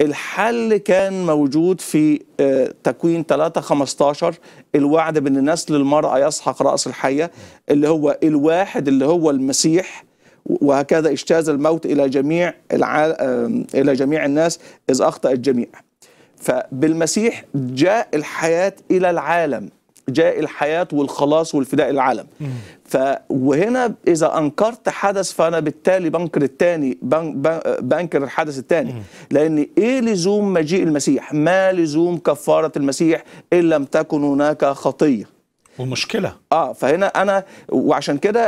الحل كان موجود في آه، تكوين 3 15 الوعد بان نسل المرأة يسحق رأس الحية اللي هو الواحد اللي هو المسيح وهكذا اجتاز الموت إلى جميع العال... آه، إلى جميع الناس إذ أخطأ الجميع فبالمسيح جاء الحياة إلى العالم جاء الحياة والخلاص والفداء العالم ف وهنا إذا أنكرت حدث فأنا بالتالي بنكر الثاني بن بنكر الحدث الثاني لأن إيه لزوم مجيء المسيح ما لزوم كفارة المسيح إن لم تكن هناك خطية ومشكلة اه فهنا انا وعشان كده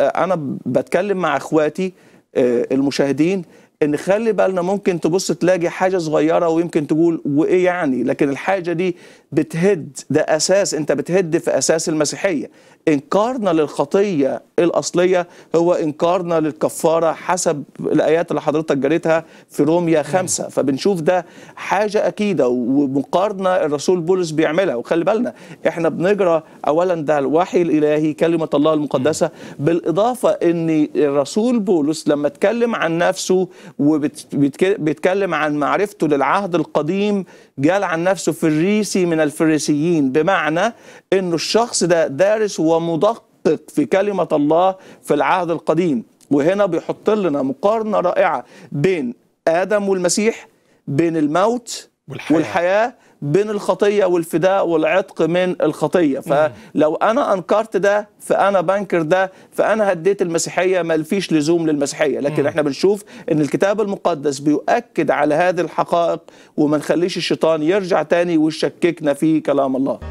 انا بتكلم مع اخواتي آه، المشاهدين ان خلي بالنا ممكن تبص تلاقي حاجه صغيره ويمكن تقول وايه يعني لكن الحاجه دي بتهد ده اساس انت بتهد في اساس المسيحيه انكارنا للخطيه الاصليه هو انكارنا للكفاره حسب الايات اللي حضرتك جريتها في روميا نعم. خمسة فبنشوف ده حاجه اكيده ومقارنه الرسول بولس بيعملها وخلي بالنا احنا بنجرى اولا ده الوحي الالهي كلمه الله المقدسه نعم. بالاضافه ان الرسول بولس لما اتكلم عن نفسه وبيتكلم عن معرفته للعهد القديم قال عن نفسه فريسي من الفريسيين بمعنى انه الشخص ده دارس و ومدقق في كلمة الله في العهد القديم وهنا بيحط لنا مقارنة رائعة بين آدم والمسيح بين الموت والحياة, والحياة بين الخطيه والفداء والعتق من الخطيه فلو انا انكرت ده فانا بنكر ده فانا هديت المسيحيه ما فيش لزوم للمسيحيه لكن احنا بنشوف ان الكتاب المقدس بيؤكد على هذه الحقائق وما نخليش الشيطان يرجع تاني ويشككنا في كلام الله